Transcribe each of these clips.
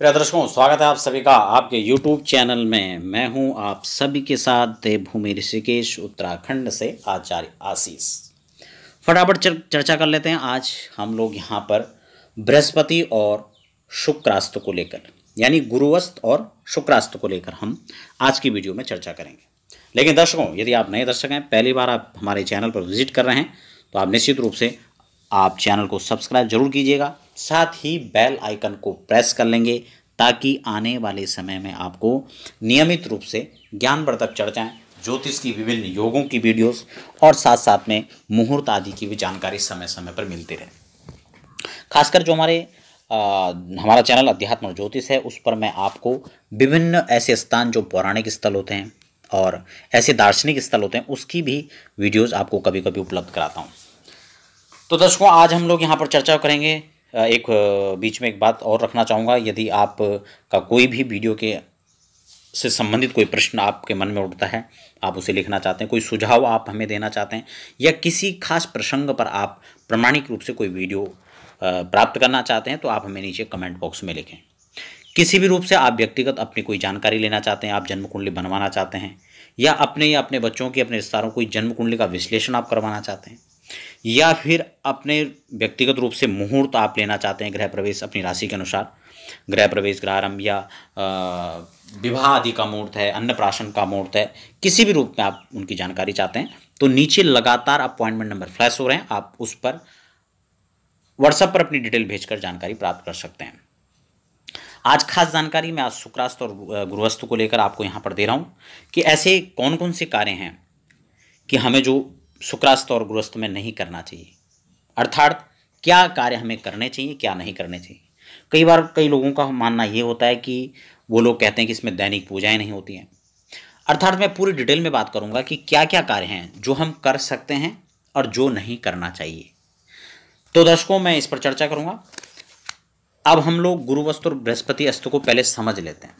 प्रिय दर्शकों स्वागत है आप सभी का आपके YouTube चैनल में मैं हूं आप सभी के साथ देवभूमि ऋषिकेश उत्तराखंड से आचार्य आशीष फटाफट चर्चा कर लेते हैं आज हम लोग यहां पर बृहस्पति और शुक्रास्त को लेकर यानी गुरुवस्त और शुक्रास्त को लेकर हम आज की वीडियो में चर्चा करेंगे लेकिन दर्शकों यदि आप नए दर्शक हैं पहली बार आप हमारे चैनल पर विजिट कर रहे हैं तो आप निश्चित रूप से आप चैनल को सब्सक्राइब जरूर कीजिएगा साथ ही बेल आइकन को प्रेस कर लेंगे ताकि आने वाले समय में आपको नियमित रूप से ज्ञानवर्धक चर्चाएँ ज्योतिष की विभिन्न योगों की वीडियोस और साथ साथ में मुहूर्त आदि की भी जानकारी समय समय पर मिलती रहे खासकर जो हमारे आ, हमारा चैनल अध्यात्म और ज्योतिष है उस पर मैं आपको विभिन्न ऐसे स्थान जो पौराणिक स्थल होते हैं और ऐसे दार्शनिक स्थल होते हैं उसकी भी वीडियोज आपको कभी कभी उपलब्ध कराता हूँ तो दर्शकों आज हम लोग यहाँ पर चर्चा करेंगे एक बीच में एक बात और रखना चाहूँगा यदि आप का कोई भी वीडियो के से संबंधित कोई प्रश्न आपके मन में उठता है आप उसे लिखना चाहते हैं कोई सुझाव आप हमें देना चाहते हैं या किसी खास प्रसंग पर आप प्रमाणिक रूप से कोई वीडियो प्राप्त करना चाहते हैं तो आप हमें नीचे कमेंट बॉक्स में लिखें किसी भी रूप से आप व्यक्तिगत अपनी कोई जानकारी लेना चाहते हैं आप जन्म कुंडली बनवाना चाहते हैं या अपने या अपने बच्चों की अपने रिश्तेदारों को जन्म कुंडली का विश्लेषण आप करवाना चाहते हैं या फिर अपने व्यक्तिगत रूप से मुहूर्त आप लेना चाहते हैं गृह प्रवेश अपनी राशि के अनुसार गृह प्रवेश ग्रारंभ या विवाह आदि का मुहूर्त है अन्नप्राशन का मुहूर्त है किसी भी रूप में आप उनकी जानकारी चाहते हैं तो नीचे लगातार अपॉइंटमेंट नंबर फ्लैश हो रहे हैं आप उस पर व्हाट्सएप पर अपनी डिटेल भेजकर जानकारी प्राप्त कर सकते हैं आज खास जानकारी मैं आज शुक्रास्त और गुरुअस्त को लेकर आपको यहाँ पर दे रहा हूँ कि ऐसे कौन कौन से कार्य हैं कि हमें जो शुक्रास्त और गृहस्थ में नहीं करना चाहिए अर्थात क्या कार्य हमें करने चाहिए क्या नहीं करने चाहिए कई बार कई लोगों का मानना ये होता है कि वो लोग कहते हैं कि इसमें दैनिक पूजाएं नहीं होती हैं अर्थात मैं पूरी डिटेल में बात करूंगा कि क्या क्या कार्य हैं जो हम कर सकते हैं और जो नहीं करना चाहिए तो दर्शकों मैं इस पर चर्चा करूंगा अब हम लोग गुरु वस्तु और बृहस्पति अस्त को पहले समझ लेते हैं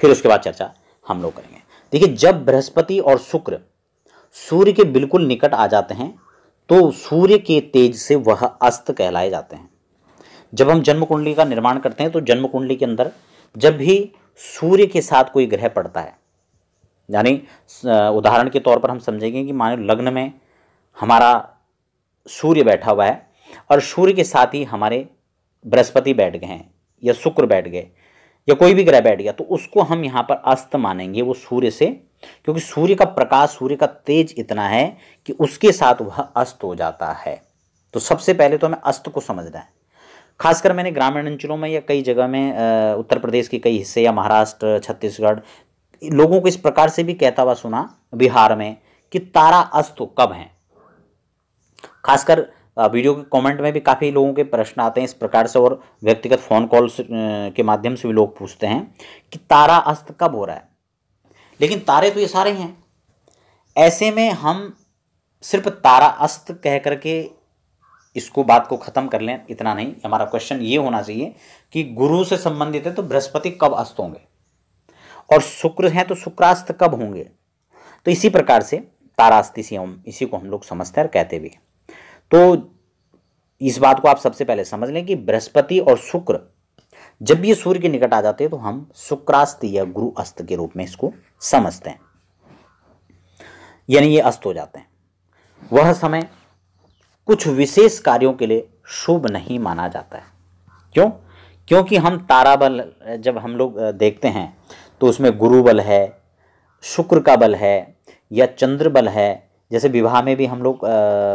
फिर उसके बाद चर्चा हम लोग करेंगे देखिए जब बृहस्पति और शुक्र सूर्य के बिल्कुल निकट आ जाते हैं तो सूर्य के तेज से वह अस्त कहलाए जाते हैं जब हम जन्म कुंडली का निर्माण करते हैं तो जन्म कुंडली के अंदर जब भी सूर्य के साथ कोई ग्रह पड़ता है यानी उदाहरण के तौर पर हम समझेंगे कि मानो लग्न में हमारा सूर्य बैठा हुआ है और सूर्य के साथ ही हमारे बृहस्पति बैठ गए हैं या शुक्र बैठ गए या कोई भी ग्रह बैठ गया तो उसको हम यहाँ पर अस्त मानेंगे वो सूर्य से क्योंकि सूर्य का प्रकाश सूर्य का तेज इतना है कि उसके साथ वह अस्त हो जाता है तो सबसे पहले तो हमें अस्त को समझना है खासकर मैंने ग्रामीण अंचलों में या कई जगह में उत्तर प्रदेश के कई हिस्से या महाराष्ट्र छत्तीसगढ़ लोगों को इस प्रकार से भी कहता हुआ सुना बिहार में कि तारा अस्त कब हैं खासकर वीडियो के कमेंट में भी काफ़ी लोगों के प्रश्न आते हैं इस प्रकार से और व्यक्तिगत फ़ोन कॉल के माध्यम से भी लोग पूछते हैं कि तारा अस्त कब हो रहा है लेकिन तारे तो ये सारे हैं ऐसे में हम सिर्फ तारा अस्त कह करके इसको बात को ख़त्म कर लें इतना नहीं हमारा क्वेश्चन ये होना चाहिए कि गुरु से संबंधित है तो बृहस्पति कब अस्त होंगे और शुक्र हैं तो शुक्रास्त कब होंगे तो इसी प्रकार से तारास्त इसी हम इसी को हम लोग समझते हैं और कहते भी हैं तो इस बात को आप सबसे पहले समझ लें कि बृहस्पति और शुक्र जब ये सूर्य के निकट आ जाते हैं तो हम शुक्रास्त या गुरु अस्त के रूप में इसको समझते हैं यानी ये अस्त हो जाते हैं वह समय कुछ विशेष कार्यों के लिए शुभ नहीं माना जाता है क्यों क्योंकि हम तारा बल जब हम लोग देखते हैं तो उसमें गुरु बल है शुक्र का बल है या चंद्र बल है जैसे विवाह में भी हम लोग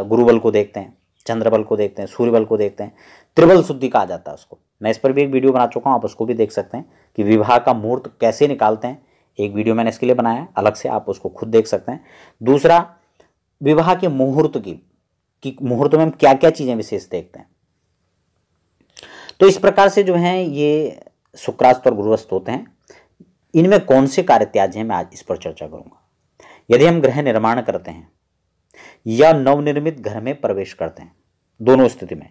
गुरु बल को देखते हैं चंद्र बल को देखते हैं सूर्य बल को देखते हैं त्रिबल शुद्धि कहा जाता है उसको मैं इस पर भी एक वीडियो बना चुका हूँ आप उसको भी देख सकते हैं कि विवाह का मुहूर्त कैसे निकालते हैं एक वीडियो मैंने इसके लिए बनाया अलग से आप उसको खुद देख सकते हैं दूसरा विवाह के मुहूर्त की कि मुहूर्त में हम क्या क्या चीज़ें विशेष देखते हैं तो इस प्रकार से जो है ये शुक्रास्त और गुरुस्त होते हैं इनमें कौन से कार्य त्याज हैं मैं आज इस पर चर्चा करूंगा यदि हम ग्रह निर्माण करते हैं या नवनिर्मित घर में प्रवेश करते हैं दोनों स्थिति में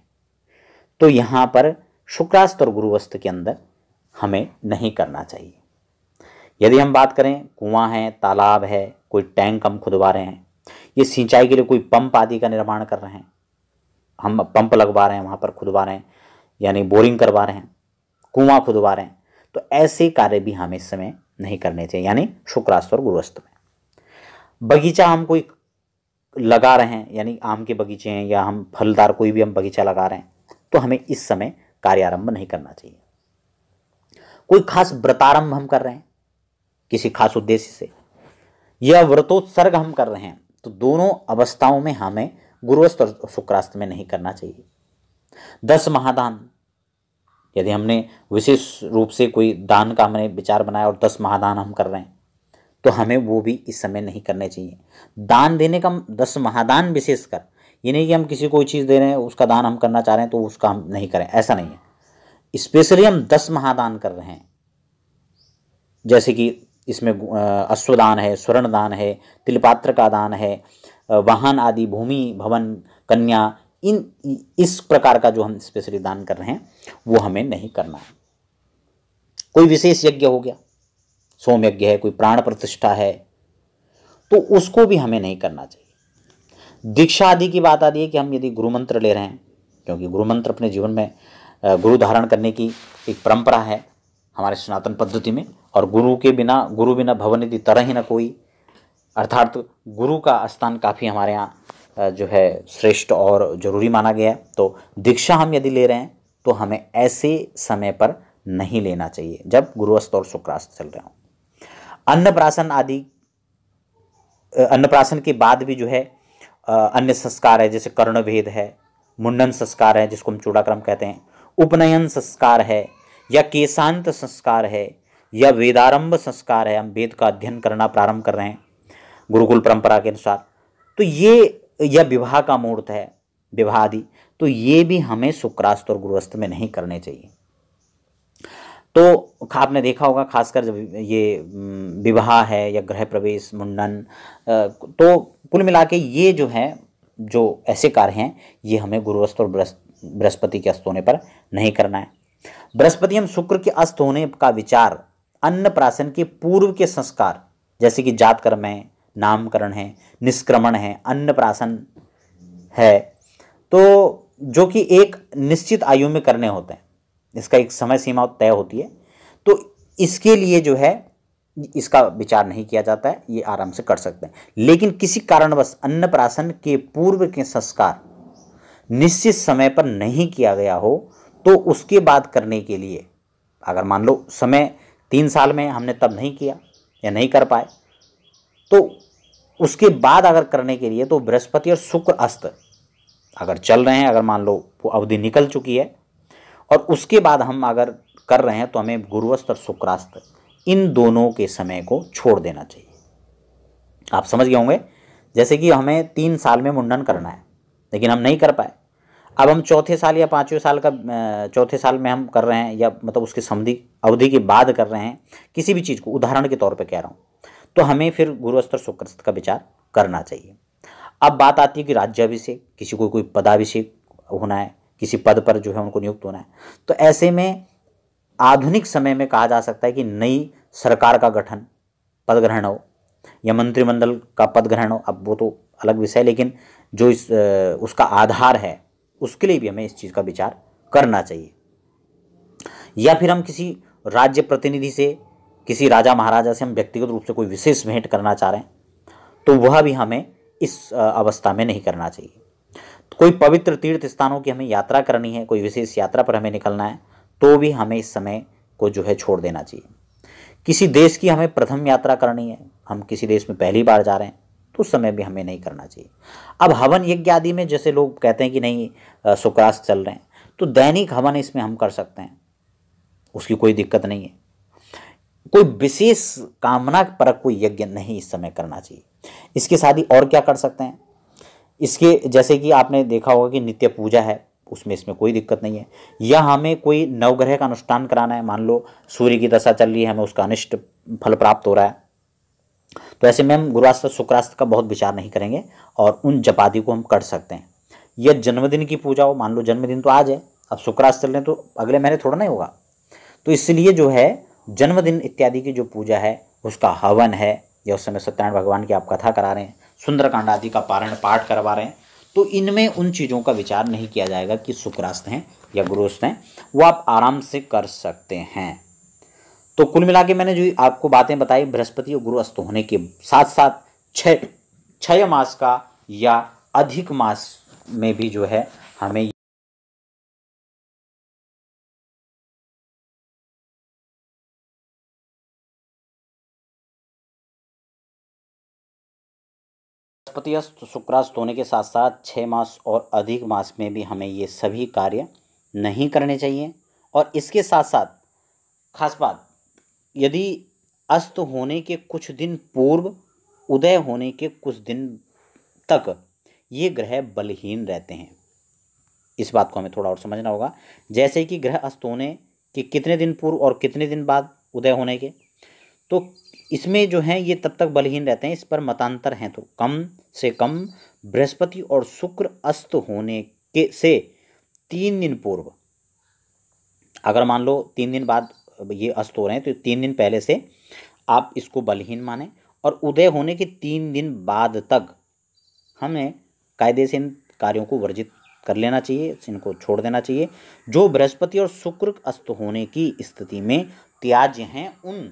तो यहां पर शुक्रास्त और गुरुवस्त के अंदर हमें नहीं करना चाहिए यदि हम बात करें कुआं है तालाब है कोई टैंक हम खुदवा रहे हैं ये सिंचाई के लिए कोई पंप आदि का निर्माण कर रहे हैं हम पंप लगवा रहे हैं वहाँ पर खुदवा रहे हैं यानी बोरिंग करवा रहे हैं कुआं खुदवा रहे हैं तो ऐसे कार्य भी हमें इस समय नहीं करने चाहिए यानी शुक्रास्त और गुरुस्त में बगीचा हम कोई लगा रहे हैं यानी आम के बगीचे हैं या हम फलदार कोई भी हम बगीचा लगा रहे हैं तो हमें इस समय कार्यारंभ नहीं करना चाहिए कोई खास व्रतारंभ हम कर रहे हैं किसी खास उद्देश्य से यह व्रतोत्सर्ग हम कर रहे हैं तो दोनों अवस्थाओं में हमें गुरुस्त और शुक्रास्त में नहीं करना चाहिए दस महादान यदि हमने विशेष रूप से कोई दान का हमने विचार बनाया और दस महादान हम कर रहे हैं तो हमें वो भी इस समय नहीं करने चाहिए दान देने का दस महादान विशेष कर ये नहीं कि हम किसी कोई चीज़ दे रहे हैं उसका दान हम करना चाह रहे हैं तो उसका हम नहीं करें ऐसा नहीं है स्पेशली हम दस महादान कर रहे हैं जैसे कि इसमें अश्वदान है स्वर्ण दान है तिलपात्र का दान है वाहन आदि भूमि भवन कन्या इन इस प्रकार का जो हम स्पेशली दान कर रहे हैं वो हमें नहीं करना है कोई विशेष यज्ञ हो गया सोम यज्ञ है कोई प्राण प्रतिष्ठा है तो उसको भी हमें नहीं करना चाहिए दीक्षा आदि की बात आती है कि हम यदि गुरु मंत्र ले रहे हैं क्योंकि गुरु मंत्र अपने जीवन में गुरु धारण करने की एक परंपरा है हमारे सनातन पद्धति में और गुरु के बिना गुरु बिना भवन यदि तरह ही ना कोई अर्थात तो गुरु का स्थान काफ़ी हमारे यहाँ जो है श्रेष्ठ और जरूरी माना गया है तो दीक्षा हम यदि ले रहे हैं तो हमें ऐसे समय पर नहीं लेना चाहिए जब गुरुअस्त और शुक्रास्त चल रहे हों अन्नप्राशन आदि अन्नप्राशन के बाद भी जो है अन्य संस्कार है जैसे कर्णभेद है मुंडन संस्कार है जिसको हम चूड़ाक्रम कहते हैं उपनयन संस्कार है या केशांत संस्कार है या वेदारंभ संस्कार है हम वेद का अध्ययन करना प्रारंभ कर रहे हैं गुरुकुल परंपरा के अनुसार तो ये यह विवाह का मुहूर्त है विवाह आदि तो ये भी हमें शुक्रास्त और गुरुस्त में नहीं करने चाहिए तो आपने देखा होगा खासकर जब ये विवाह है या गृह प्रवेश मुंडन तो कुल मिला के ये जो है जो ऐसे कार्य हैं ये हमें गुरुस्त और बृहस्पति के अस्त होने पर नहीं करना है बृहस्पति एवं शुक्र के अस्त होने का विचार अन्न प्राशन के पूर्व के संस्कार जैसे कि जात कर्म है नामकरण है निष्क्रमण है अन्न प्राशन है तो जो कि एक निश्चित आयु में करने होते हैं इसका एक समय सीमा तय होती है तो इसके लिए जो है इसका विचार नहीं किया जाता है ये आराम से कर सकते हैं लेकिन किसी कारणवश अन्न प्राशन के पूर्व के संस्कार निश्चित समय पर नहीं किया गया हो तो उसके बाद करने के लिए अगर मान लो समय तीन साल में हमने तब नहीं किया या नहीं कर पाए तो उसके बाद अगर करने के लिए तो बृहस्पति और शुक्र अस्त अगर चल रहे हैं अगर मान लो वो अवधि निकल चुकी है और उसके बाद हम अगर कर रहे हैं तो हमें गुरुअस्त और शुक्रास्त इन दोनों के समय को छोड़ देना चाहिए आप समझ गए होंगे जैसे कि हमें तीन साल में मुंडन करना है लेकिन हम नहीं कर पाए अब हम चौथे साल या पाँचवें साल का चौथे साल में हम कर रहे हैं या मतलब उसके समधि अवधि के बाद कर रहे हैं किसी भी चीज़ को उदाहरण के तौर पर कह रहा हूँ तो हमें फिर गुरुस्तर शुक्रस्त का विचार करना चाहिए अब बात आती है कि राज्याभिषेक किसी को कोई पदाभिषेक होना है किसी पद पर जो है उनको नियुक्त होना है तो ऐसे में आधुनिक समय में कहा जा सकता है कि नई सरकार का गठन पद ग्रहण हो या मंत्रिमंडल का पद ग्रहण हो अब वो तो अलग विषय लेकिन जो इस उसका आधार है उसके लिए भी हमें इस चीज़ का विचार करना चाहिए या फिर हम किसी राज्य प्रतिनिधि से किसी राजा महाराजा से हम व्यक्तिगत रूप से कोई विशेष भेंट करना चाह रहे हैं तो वह भी हमें इस अवस्था में नहीं करना चाहिए तो कोई पवित्र तीर्थ स्थानों की हमें यात्रा करनी है कोई विशेष यात्रा पर हमें निकलना है तो भी हमें इस समय को जो है छोड़ देना चाहिए किसी देश की हमें प्रथम यात्रा करनी है हम किसी देश में पहली बार जा रहे हैं तो उस समय भी हमें नहीं करना चाहिए अब हवन यज्ञ आदि में जैसे लोग कहते हैं कि नहीं शुक्रास्त चल रहे हैं तो दैनिक हवन इसमें हम कर सकते हैं उसकी कोई दिक्कत नहीं है कोई विशेष कामना परक कोई यज्ञ नहीं इस समय करना चाहिए इसके साथ ही और क्या कर सकते हैं इसके जैसे कि आपने देखा होगा कि नित्य पूजा है उसमें इसमें कोई दिक्कत नहीं है या हमें कोई नवग्रह का अनुष्ठान कराना है मान लो सूर्य की दशा चल रही है हमें उसका अनिष्ट फल प्राप्त हो रहा है तो ऐसे में हम गुरुस्त्र शुक्रास्त्र का बहुत विचार नहीं करेंगे और उन जपादी को हम कर सकते हैं यह जन्मदिन की पूजा हो मान लो जन्मदिन तो आज है अब शुक्रास्त्र लें तो अगले महीने थोड़ा नहीं होगा तो इसलिए जो है जन्मदिन इत्यादि की जो पूजा है उसका हवन है या उस समय सत्यनारायण भगवान की आप कथा करा रहे हैं सुंदरकांड आदि का पारण पाठ करवा रहे हैं तो इनमें उन चीज़ों का विचार नहीं किया जाएगा कि शुक्रास्त हैं या गुरुस्त हैं वो आप आराम से कर सकते हैं तो कुल मिला के मैंने जो आपको बातें बताई बृहस्पति और गुरु अस्त होने के साथ साथ छ मास का या अधिक मास में भी जो है हमें अस्त शुक्रास्त होने के साथ साथ छः मास और अधिक मास में भी हमें ये सभी कार्य नहीं करने चाहिए और इसके साथ साथ खास बात यदि अस्त होने के कुछ दिन पूर्व उदय होने के कुछ दिन तक ये ग्रह बलहीन रहते हैं इस बात को हमें थोड़ा और समझना होगा जैसे कि ग्रह अस्त होने के कितने दिन पूर्व और कितने दिन बाद उदय होने के तो इसमें जो है ये तब तक बलहीन रहते हैं इस पर मतांतर हैं तो कम से कम बृहस्पति और शुक्र अस्त होने के से तीन दिन पूर्व अगर मान लो तीन दिन बाद ये अस्त हो रहे हैं तो तीन दिन पहले से आप इसको बलहीन माने और उदय होने के तीन दिन बाद तक हमें कायदे से इन कार्यों को वर्जित कर लेना चाहिए इनको छोड़ देना चाहिए जो बृहस्पति और शुक्र अस्त होने की स्थिति में त्याज्य हैं उन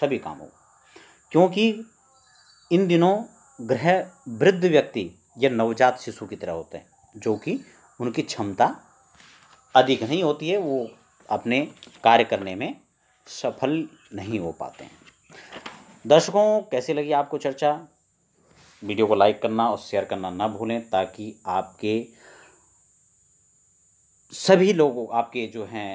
सभी कामों क्योंकि इन दिनों ग्रह वृद्ध व्यक्ति या नवजात शिशु की तरह होते हैं जो कि उनकी क्षमता अधिक नहीं होती है वो अपने कार्य करने में सफल नहीं हो पाते हैं दर्शकों कैसे लगी आपको चर्चा वीडियो को लाइक करना और शेयर करना ना भूलें ताकि आपके सभी लोगों आपके जो हैं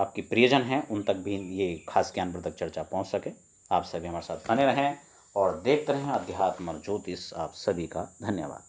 आपके प्रियजन हैं उन तक भी ये खास ज्ञानवर्धक चर्चा पहुंच सके आप सभी हमारे साथ बने रहें और देखते रहें अध्यात्म और ज्योतिष आप सभी का धन्यवाद